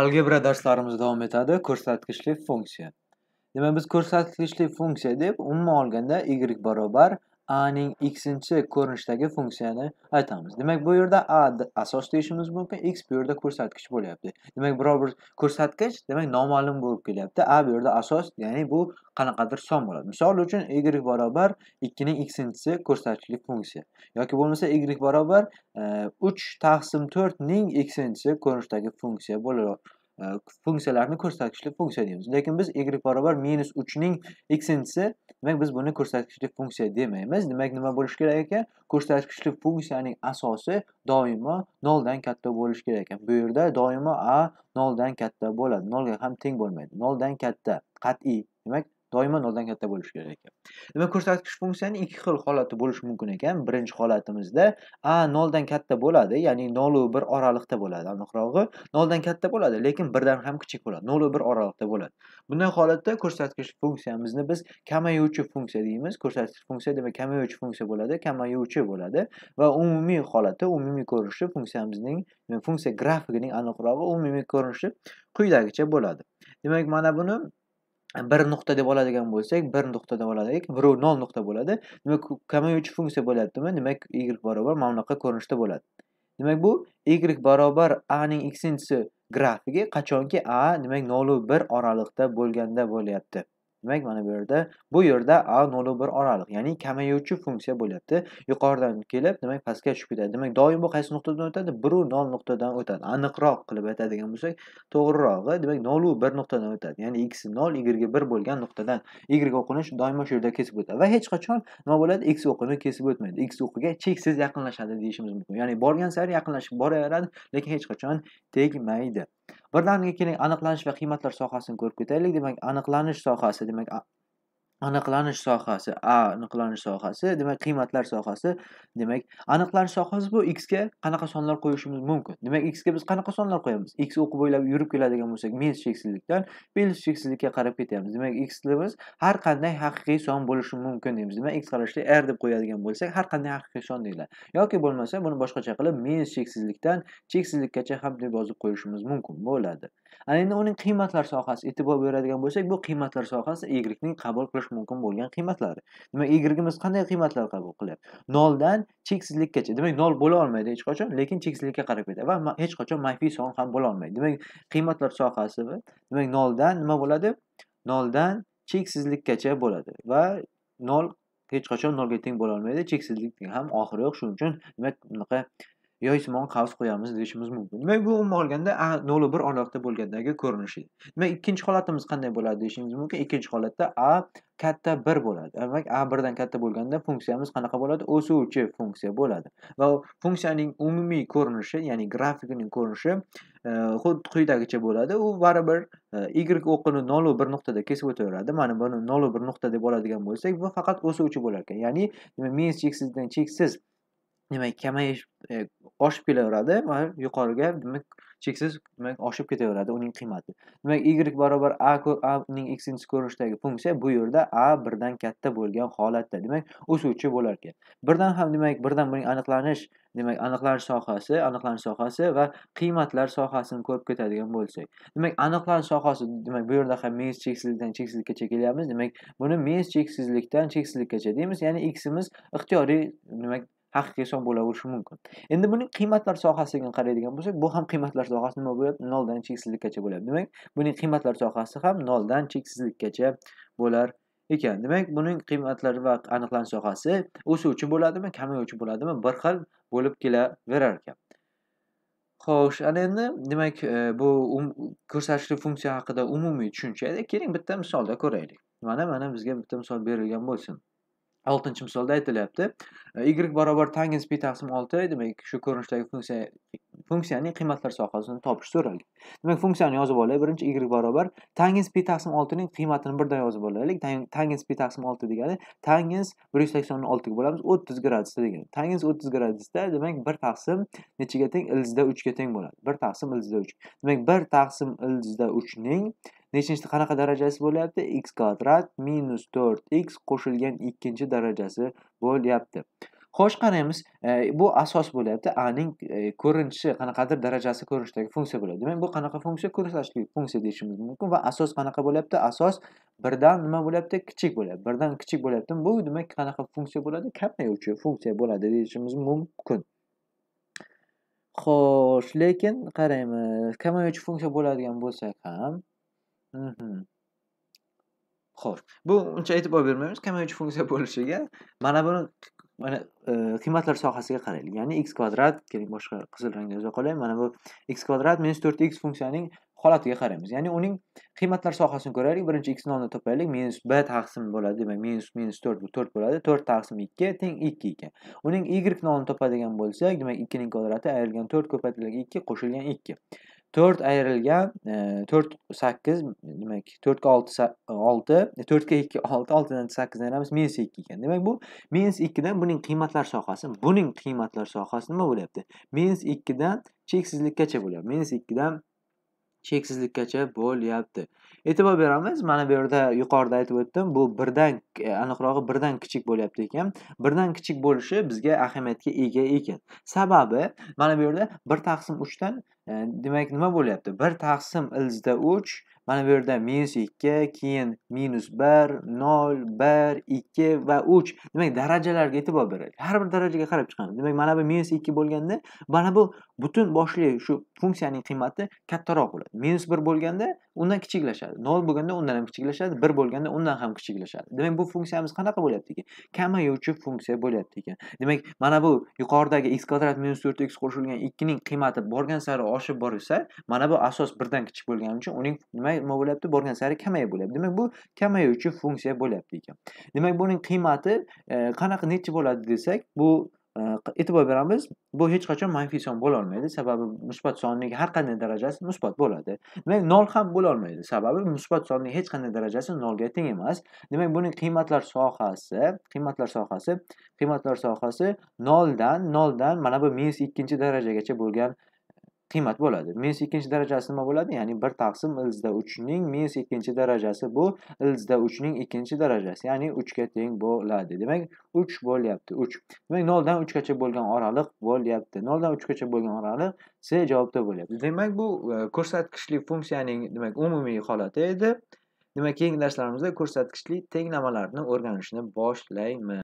algebra darslarimiz davom etadi ko'rsatkichli funksiya demak biz ko'rsatkichli funksiya deb umuman olganda y barobar a ning x inchi ko'rinishdagi funksiyani aytamiz demak bu yerda a asos deyishimiz mumkin x bu yerda ko'rsatkich bo'lyapti demak biror bir ko'rsatkich demak noma'lum bo'lib kelyapti a bu yerda asos ya'ni bu qanaqadir son bo'ladi misol uchun y barobar ning x inchisi ko'rsatkichli funksiya yoki bo'lmasa y barobar e, uch taqsim ning x inchisi ko'rinishdagi funksiya bo'ladi funksiyalarni ko'rsatkichli funksiya deymiz lekin biz y barobar minus uchning eksinchisi demak biz buni ko'rsatkichli funksiya demaymiz demak nima bo'lishi kerak ekan ko'rsatkichli funksiyaning asosi doimo noldan katta bo'lishi kerak ekan bu yerda doimo a noldan katta bo'ladi nolga ham teng bo'lmaydi noldan katta qat'iy demak doimo noldan katta bo'lishi kerak ekan demak ko'rsatkich funksiyani ikki xil holati bo'lishi mumkin ekan birinchi holatimizda a noldan katta bo'ladi ya'ni nolu bir oraliqda bo'ladi aniqrog'i noldan katta bo'ladi lekin birdan ham kichik bo'ladi nolu bir oraliqda bo'ladi bunday holatda ko'rsatkich funksiyamizni biz kamayuvchi funksiya deymiz ko'rsatkich funksiya demak kamayuvchi funksiya bo'ladi kamayuvchi bo'ladi va umumiy holati umumiy ko'rinishi funksiyamizning funksiya grafigining aniqrog'i umumiy ko'rinishi quyidagicha bo'ladi demak mana buni bir nuqta deb oladigan bo'lsak bir nuqta deb oladik birov nol nuqta bo'ladi demak kamayuvchi funksiya bo'lyaptimi demak y barobar mana bunaqa ko'rinishda bo'ladi demak bu y barobar a ning ikkinchisi grafigi qachonki a demak nolu bir oralig'da bo'lganda bo'lyapti demak mana bu yerda bu yerda a nolu bir oraliq ya'ni kamayuvchi funksiya bo'lyapti yuqoridan kelib demak pastga tushib ketadi demak doim bu qaysi nuqtadan o'tadi biru nol nuqtadan o'tadi aniqroq qilib aytadigan bo'lsak to'g'rirog'i demak nolu bir nuqtadan o'tadi ya'ni x nol y bir bo'lgan nuqtadan y o'qinishi doimo shu yerda kesib o'tadi va hech qachon nima bo'ladi x o'qini kesib o'tmaydi x o'qiga cheksiz yaqinlashadi deyishimiz mumkin ya'ni borgan sari yaqinlashib boraveradi lekin hech qachon tegmaydi birdaniga keling aniqlanish va qiymatlar sohasini ko'rib ketaylik demak aniqlanish sohasi demak aniqlanish sohasi a aniqlanish sohasi demak qiymatlar sohasi demak aniqlanish sohasi bu x ga qanaqa sonlar qo'yishimiz mumkin demak x ga biz qanaqa sonlar qo'yamiz x o'qi bo'ylab yurib keladigan bo'lsak minus cheksizlikdan plyus cheksizlikka qarab ketyapmiz demak ximiz har qanday haqiqiy son bo'lishi mumkin deymiz demak x qarashda r deb qo'yadigan bo'lsak har qanday haqiqiy son deyiladi yoki bo'lmasa buni boshqacha qilib minus cheksizlikdan cheksizlikkacha ham deb yozib qo'yishimiz mumkin bo'ladi ana endi uning qiymatlar sohasi e'tibor beradigan bo'lsak bu qiymatlar sohasi ygrikning qabul qilish mumkin bo'lgan qiymatlari demak ygrigimiz qanday qiymatlar qabul qilyapti noldan cheksizlikkacha demak nol bo'la olmaydi hech qachon lekin cheksizlikka qarab ketadi va hech qachon manfiy son ham bo'la olmaydi demak qiymatlar sohasi demak noldan nima bo'ladi noldan cheksizlikkacha bo'ladi va nol hech qachon nolga teng bo'la olmaydi cheksizlik ham oxiri yo'q shuning uchun demak bunaqa yo qavs qo'yamiz deyishimiz mumkin demak bu umuman olganda a nolu bir aloqada bo'lgandagi ko'rinishi demak ikkinchi holatimiz qanday bo'ladi deyishingiz mumkin ikkinchi holatda a katta bir bo'ladi demak a birdan katta bo'lganda funksiyamiz qanaqa bo'ladi o'suvchi funksiya bo'ladi va funksiyaning umumiy ko'rinishi ya'ni grafikining ko'rinishi e, xuddi quyidagicha bo'ladi u baribir e, y o'qini nolu bir nuqtada kesib o'taveradi mana buni nolu bir nuqta deb oladigan bo'lsak bu faqat o'suvchi bo'lar ekan ya'ni minus cheksizdan cheksiz nima kamayish e, oshib kelaveradi va yuqoriga demak cheksiz demak oshib ketaveradi uning qiymati demak y barobar a a ning ikkinchi ko'rinishdagi funksiya bu yerda a birdan katta bo'lgan holatda demak o'suvchi bo'lar ekan birdan ham demak birdan buning aniqlanish demak aniqlanish sohasi aniqlanish sohasi va qiymatlar sohasini ko'rib ketadigan bo'lsak demak aniqlanish sohasi demak bu yerda ham minus cheksizlikdan cheksizlikkacha kelyapmiz demak buni minus cheksizlikdan cheksizlikkacha deymiz ya'ni ximiz ixtiyoriy demak haqiqiy so'm bo'laverishi mumkin endi buning qiymatlar sohasiga qaraydigan bo'lsak bu ham qiymatlar sohasi nima bo'ladi noldan cheksizlikkacha bo'ladi demak buning qiymatlar sohasi ham noldan cheksizlikkacha bo'lar ekan demak buning qiymatlari va aniqlanish sohasi o'suvchi bo'ladimi kamayuvchi bo'ladimi bir xil bo'lib kelaverar ekan xo'sh ana endi demak e, bu um-, ko'rsatishli funksiya haqida umumiy tushuncha keling bitta misolda ko'raylik mana mana bizga bitta misol berilgan bo'lsin oltinchi misolda aytilyapti e, y barobar tangens pi taqsim olti demak shu ko'rinishdagi funksiya funksiyaning qiymatlar sohasini topish so'ralgan demak funksiyani yozib olaylik birinchi y barobar tangens pi taqsim oltining qiymatini birdan yozib olaylik tangens pi taqsim olti degani tangens bir yuz saksonni oltiga bo'lamiz o'ttiz gradusda degani tangens o'ttiz gradusda demak bir taqsim nechaga teng ildizda uchga teng bo'ladi bir taqsim ildizda uch demak bir taqsim ildizda uchning nechinchi qanaqa darajasi bo'lyapti x kvadrat minus to'rt x qo'shilgan ikkinchi darajasi bo'lyapti xo'sh qaraymiz e, bu asos bo'lyapti a ning e, ko'rinishi qanaqadir darajasi ko'rinishidagi funksiya bo'ladi demak bu qanaqa funksiya ko'rsatishli funksiya deyishimiz mumkin va asos qanaqa bo'lyapti asos birdan nima bo'lyapti kichik bo'lyapti birdan kichik bo'lyapti bu demak qanaqa funksiya bo'ladi kamayuvchi funksiya bo'ladi deyishimiz mumkin xo'sh lekin qaraymiz kamayuvchi funksiya bo'ladigan bo'lsak ham Xo'sh, bu uncha e'tibor bermaymiz kamayuvchi funksiya bo'lishiga. Mana buni mana э, qiymatlar sohasiga qaraylik. Ya'ni x kvadrat, keling boshqa qizil rangda yoza qolay. Mana bu x kvadrat minus 4x funksiyaning holatiga qaraymiz. Ya'ni uning qiymatlar sohasini ko'raylik. Birinchi x nonni topaylik. minus b taqsim bo'ladi, demak minus minus 4 bu 4 bo'ladi. 4 taqsim 2 teng 2 ekan. Uning y nonni topadigan bo'lsak, demak 2 ning kvadrati ayrilgan 4 ko'patilgan 2 qo'shilgan 2. to'rt ayrilgan e, to'rt sakkiz demak to'rtga olti olti e, to'rtga ikki olti oltidan sakkizni ayiramiz minus ikki ekan demak bu minus ikkidan buning qiymatlar sohasi buning qiymatlar sohasi nima bo'lyapti minus ikkidan cheksizlikkacha bo'lyapti minus ikkidan cheksizlikkacha bo'lyapti e'tibor beramiz mana bu yerda yuqorida aytib o'tdim bu birdan e, aniqrog'i birdan kichik bo'lyapti ekan birdan kichik bo'lishi bizga ahamiyatga ega ekan sababi mana bu yerda bir taqsim uchdan demak nima bo'lyapti bir taqsim ilzda uch mana bu yerda minus ikki keyin minus bir nol bir ikki va uch demak darajalarga e'tibor beraylik har bir darajaga qarab chiqamiz demak mana bu minus ikki bo'lganda mana bu butun boshli shu funksiyaning qiymati kattaroq bo'ladi minus bir bo'lganda undan kichiklashadi nol bo'lganda undan ham kichiklashadi bir bo'lganda undan ham kichiklashadi demak bu funksiyamiz qanaqa bo'lyapti ekan kamayuvchi funksiya bo'lyapti ekan demak mana bu yuqoridagi x kvadrat minus to'rt x qo'shilgan ikkining qiymati borgan sari oshib borsa mana bu asos birdan kichik bo'lgani uchun uning nima nima bo'lyapti borgan sari kamayib bo'lyapti demak bu kamayuvchi funksiya bo'lyapti ekan demak buning qiymati e, qanaqa necha bo'ladi desak bu e, e'tibor beramiz bu hech qachon manfiy son bo'lolmaydi sababi musbat sonning har qanday darajasi musbat bo'ladi demak nol ham bo'lolmaydi sababi musbat sonning hech qanday darajasi nolga teng emas demak buning qiymatlar sohasi qiymatlar sohasi qiymatlar sohasi noldan noldan mana bu minus ikkinchi darajagacha bo'lgan qiymat bo'ladi minus ikkinchi darajasi nima bo'ladi ya'ni bir taqsim ilzda uchning minus ikkinchi darajasi bu ilzda uchning ikkinchi darajasi ya'ni uchga teng bo'ladi demak uch bo'lyapti uch demak noldan uchgacha bo'lgan oraliq bo'lyapti noldan uchgacha bo'lgan oraliq c javobda bo'lyapti demak bu e, ko'rsatkichli funksiyaning demak umumiy holati edi demak keyingi darslarimizda ko'rsatkichli tenglamalarni o'rganishni boshlaymiz